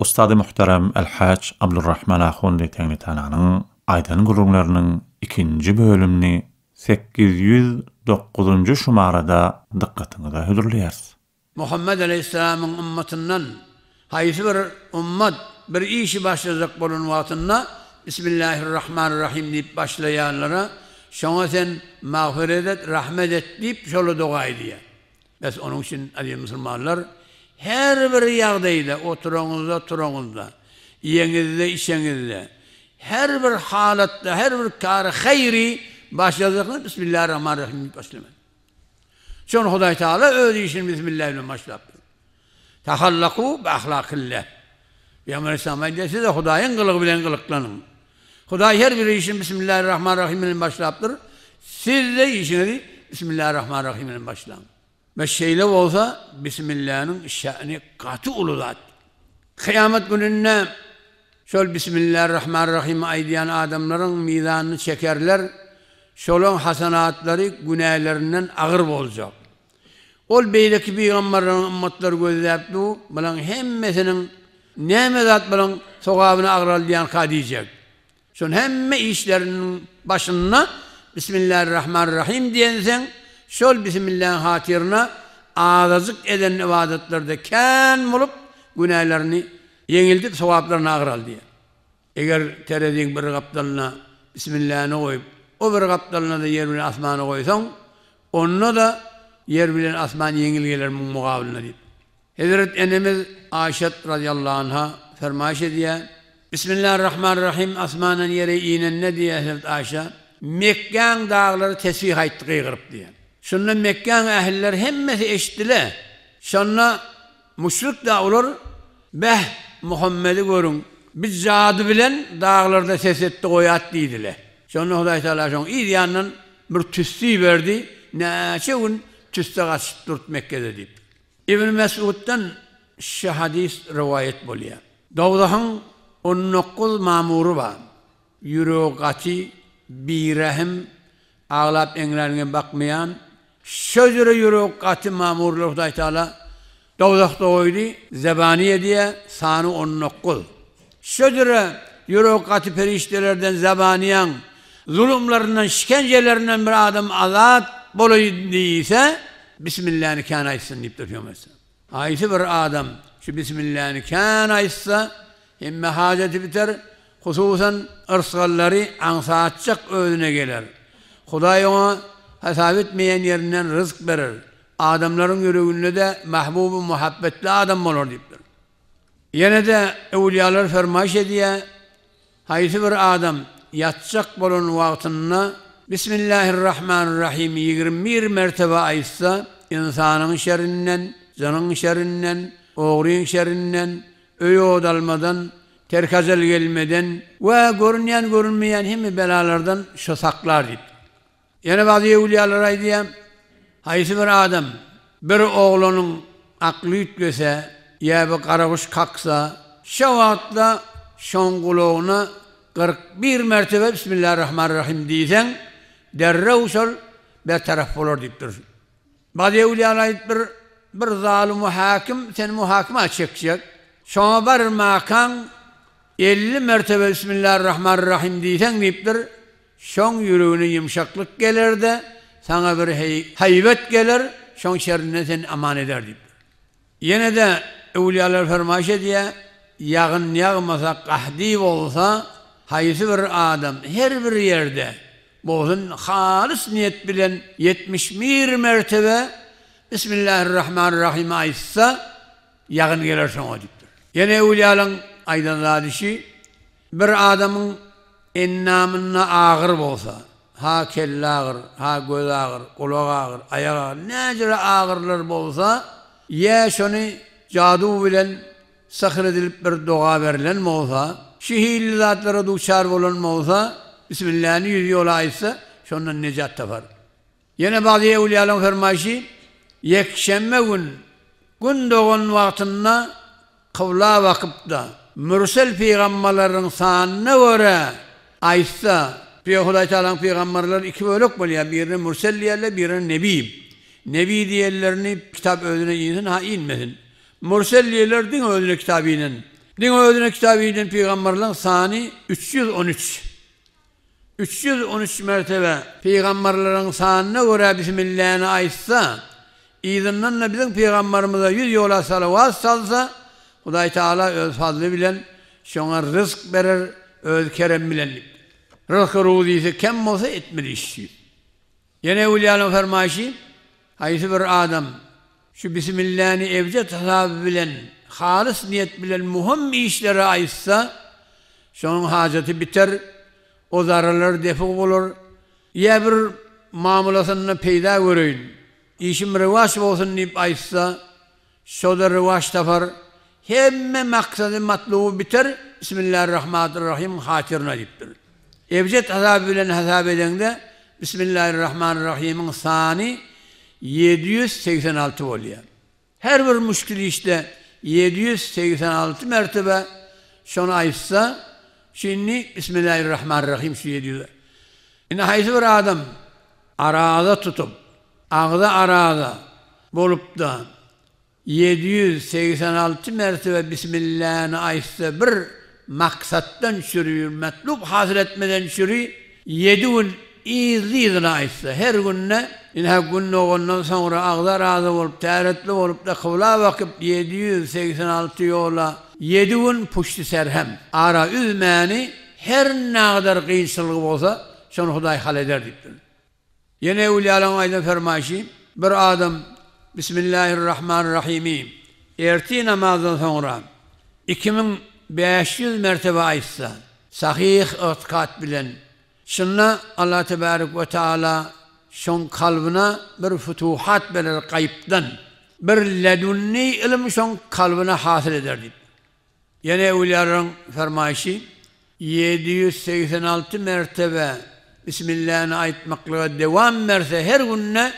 Ustady muhterem Elhaç Abdurrahman Ahundi teňlitananyň Aýdan gurumlarynyň ikinci bölümni 809-njy şumarada dikkatinize hüdürleýärs. Muhammed aleyhisselamın ummatından haýsy bir ummat bir işi başlazak bolan wagtynda Bismillahirrahmanirrahim diýip başlaýanlara şoňa sen mağfiret et, rahmet et diýip şöyle dogaý diýer. Bes onun için aziz musulmanlar her bir yağdaydı, oturunuzda, turuğunuzda, yiyenizde, işinizde. Her bir halatta, her bir karı hayri başladıkını Bismillahirrahmanirrahim başlamak. Sonra Huday Teala öyle işin Bismillahirrahmanirrahim başlap. Tahallaku bi ahlakillah. Peygamber Aleyhisselam de size Huday'ın kılığı bilen kılıklanın. Huday her bir işin Bismillahirrahmanirrahim ile başlaptır. Siz de işinizi Bismillahirrahmanirrahim ile başlanın. Ve şeyle olsa Bismillah'ın şe'ni katı ululat. Kıyamet gününde şöyle Bismillahirrahmanirrahim aydiyen adamların mizanını çekerler. Şolun hasenatları günahlarından ağır olacak. Ol beydeki peygamberlerin ümmetleri gözleyip bu, bilen hemmesinin nemezat bilen sokağını ağral diyen kadiyecek. Şun hemme işlerinin başına Bismillahirrahmanirrahim diyensen, şol bismillah hatırına ağızlık eden ibadetlerde ken bulup günahlarını yenildip sevaplarını ağral diye. Eğer terediğin bir kaptalına Bismillah'ını koyup o bir kaptalına da yer bilen asmanı koysan onunla da yer bilen asman yengil gelir mukabiline deyip. Hazret Enemiz Ayşet radıyallahu anh'a fermaş ediyor. Bismillahirrahmanirrahim asmanın yere inen ne diye Hazret Ayşe? Mekken dağları tesbih ettik yığırıp diye. Şunla Mekke'nin ehliler hemmesi eşitdile. Şanla müşrik da olur. Beh Muhammed'i görün. Biz zadı bilen dağlarda ses etti koyat deydiler. Şanla Hudayi Teala şun, iyi yandan bir tüsü verdi. Ne gün tüste kaçıp durt Mekke'de deyip. İbn Mesud'dan şu hadis rivayet buluyor. Davud'un 19 mamuru var. Yürü gati, birahim, ağlap enlerine bakmayan, Şöyle yürü katı mamurluğu Teala. Dovdakta oydu zebaniye diye sanı onun okul. Şöyle yürü katı periştelerden zebaniyen zulümlerinden, işkencelerinden bir adam azat bulunduysa Bismillah'ını kâna etsin deyip duruyor mesela. Ayeti bir adam şu Bismillah'ını kâna etse himme haceti biter, hususen ırsgalları ansaatçak öğüne gelir. Huday ona hesap etmeyen yerinden rızık verir. Adamların yüreğinde de mehbubu muhabbetli adam olur deyiptir. Yine de evliyalar fermaş ediye haysi bir adam yatacak bolun vaktinde Bismillahirrahmanirrahim 21 mertebe ayıtsa insanın şerrinden, canın şerrinden, oğruyun şerrinden, öyle odalmadan, terkazel gelmeden ve görünen görünmeyen himi belalardan şosaklar deyip. Yine bazı evliyalara diyem, haysi bir adam, bir oğlanın aklı yüklese, ya bir karavuş kaksa, şavatla şon kulağına 41 mertebe Bismillahirrahmanirrahim diysen, derre usul taraf olur deyiptir. Bazı evliyalara bir, bir zalim hakim, seni muhakime çekecek. Şona bir makan 50 mertebe Bismillahirrahmanirrahim diysen diptir şon yüreğine yumuşaklık gelir de sana bir hey, heybet gelir, şon şerrinden seni aman eder deyip. Yine de evliyalar fermaş diye yağın yağmasa, kahdi olsa hayısı bir adam her bir yerde bozun halis niyet bilen 71 mertebe Bismillahirrahmanirrahim ayıtsa yağın gelir sana deyiptir. Yine evliyaların aydınlığa dişi bir adamın İnnamınla ağır bolsa, ha kelle ağır, ha göz ağır, kulak ağır, ayak ağır, necere ağırlar bolsa, ye şunu cadu bilen sakır edilip bir doğa verilen mi olsa, şihirli zatlara duçar olan mı olsa, Bismillah'ını yüzü yola aitse, şondan necat tapar. Yine bazı evliyaların fermayışı, yekşemme gün, gün doğun vaktinde, kıvla vakıpta, mürsel peygamberlerin sanına göre, Aysa, Peygamber Teala'nın peygamberleri iki bölük buluyor. Birini mursel diyorlar, birini nebi. Nebi diyenlerini kitap ödüne insin, ha inmesin. Mursel diyorlar, din ödüne kitabının. Din ödüne kitabının peygamberlerin sani 313. 313 mertebe peygamberlerin sanına göre Bismillah'ına aitsa, izinlerle bizim peygamberimize yüz yola salavat salsa, Huday Teala öz fazlı bilen, şuna rızk verir, öz kerem bilenlik. رخروزی سے کم مو سے etmeliysin. Yine Ulya'nın fermaşı Haysi bir adam şu Bismillah'ını evcet hesabı bilen, halis niyet bilen muhim işlere aitsa şunun haceti biter, o zararlar defu olur. Ya bir mamulasını peyda görüyün. İşim rivaç olsun deyip aitsa şu da rivaç tapar. Hemme maksadı matlubu biter. Bismillahirrahmanirrahim hatirine deyiptir. Evcet Ebced azabıyla hesap edende Bismillahirrahmanirrahim'in sani 786 oluyor. Her bir müşkülü işte 786 mertebe şunu ayıtsa şimdi Bismillahirrahmanirrahim şu 700. Şimdi haysi bir adam arada tutup ağda arada bolup da 786 mertebe Bismillah'ını ayıtsa bir maksattan şürü, metlub hasıl etmeden gün yedun izliyizine aitse. Her günne, inha günne ondan sonra ağda razı olup, teharetli olup da kıvla bakıp 786 yola, yedun puşti serhem. Ara üzmeni, her ne kadar kıyınçılığı olsa, şunu Huday halleder diptir. Yine Evliyalan aydan fermaşi, bir adam, Bismillahirrahmanirrahim, erti namazdan sonra, 2000 500 mertebe ayıtsa, sahih ıtkat bilen, şunla Allah Tebarek ve Teala şun kalbına bir futuhat belir kayıptan, bir ledunni ilim şun kalbına hasıl eder deyip. Yine evliyaların fermayişi, 786 mertebe Bismillah'ına aitmaklığa devam merse her gününe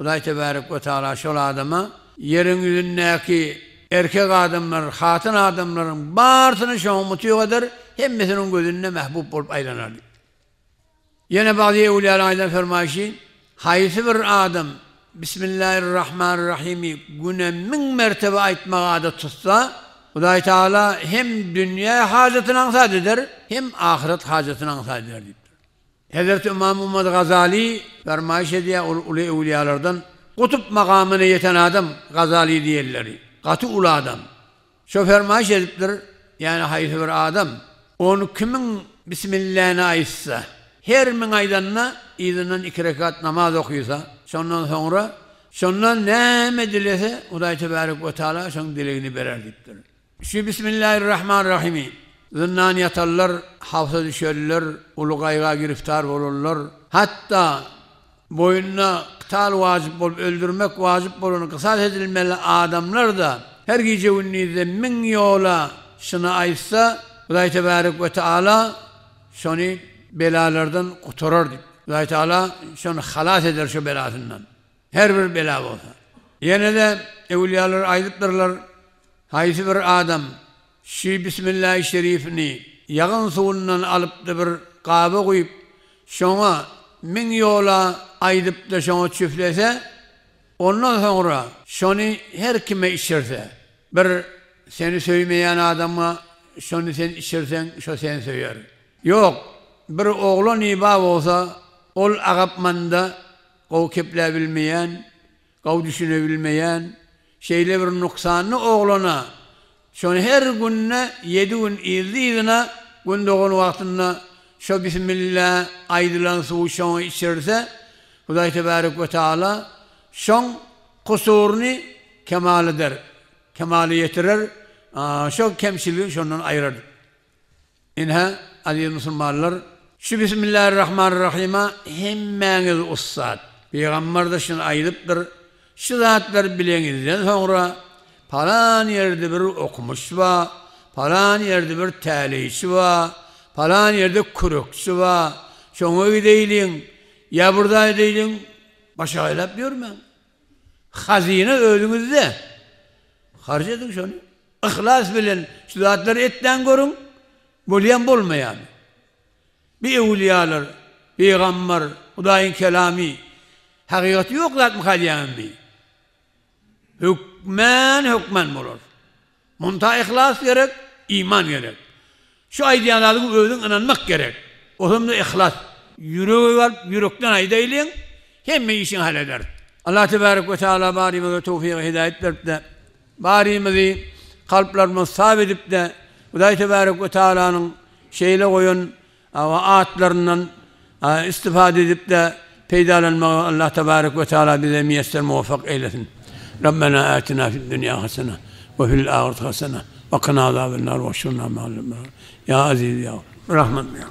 Allah Tebarek ve Teala şol adama yerin yüzündeki erkek adamlar, hatın adamların bağırsının şahumutu kadar hemmisinin gözünde mehbub olup aylanır. Yine bazı evliyalardan fermayişi, haysi bir adam Bismillahirrahmanirrahim güne min mertebe aitmağa adet tutsa, Hudaý Taala hem dünya hajatını ansad eder, hem ahiret hajatını ansad eder. Hazreti İmam Muhammed Gazali fermayişe diye ulu evliyalardan kutup makamına yeten adam Gazali diyorlar katı ulu adam. Şoför maaş ediptir. Yani hayfır adam. Onu kimin Bismillah'ına aitsa, her min aydanına izinden iki rekat namaz okuysa, sondan sonra, sondan ne medilese, Uday Tebarek ve Teala son dileğini berer diptir. Şu Bismillahirrahmanirrahim. Zınnan yatarlar, hafıza düşerler, ulu gayga giriftar olurlar. Hatta boynuna kıtal vacip olup öldürmek vacip olup kısas edilmeli adamlar da her gece unni zemmin yola şına aysa Allah Tebarek ve Teala şunu belalardan kurtarır deyip. Allah Teala şunu halas eder şu belasından. Her bir bela olsa. Yine de evliyalar aylıptırlar. Haysi bir adam şu Bismillah-i Şerifini yağın suğundan alıp da bir kahve koyup şuna min yola aydıp da şonu çüflese, ondan sonra şunu her kime içirse, bir seni söylemeyen adama şunu sen içirsen, şu sen söyler. Yok, bir oğlu iba olsa, ol agapmanda, kov keplebilmeyen, kov düşünebilmeyen, şeyle bir nuksanını oğluna, şonu her gününe, yedi gün izli izine, gün doğun vaktinde Şöyle Bismillah aydılan suğuşan içerse Huday Tebarek ve Teala şon kusurunu kemal eder. Kemali yetirir. Şu kemçiliği şondan ayırır. İnha aziz Müslümanlar şu Bismillahirrahmanirrahim'e hemmeniz ussat. Peygamber de şunu ayırıptır. Şu zatlar bilenizden sonra falan yerde bir okumuş va, palan yerde bir talihçi va, falan yerde kuruk, sıva, şoğuna değilim, ya burada değilim, başa diyorum görmem. Hazine özünüzde. Harcadın şunu. İhlas bilen, südatları etten korun, bulyan bulma yani. Bir evliyalar, peygamber, Hudayin kelami, hakikati yok zat muhalyan bir. Hükmen hükmen bulur. Munta ihlas gerek, iman gerek. Şu ideyalarına öğüdün inanmak gerek. o zaman ihlas. Yüreği var, yürekten aydaylığın hem işini halleder. Allah Tebarek ve Teala barimize ve tevfik ve hidayet verip de barimizi kalplerimiz sahip edip de Huday Tebarek ve Teala'nın şeyle koyun ve aatlarından istifade edip de peydalanmayı Allah Tebarek ve Teala bize miyesser muvaffak eylesin. Rabbena atina fid dünya hasene ve fil ahiret hasene Bakın azabınlar ve şunna Ya aziz ya. Rahmet ya.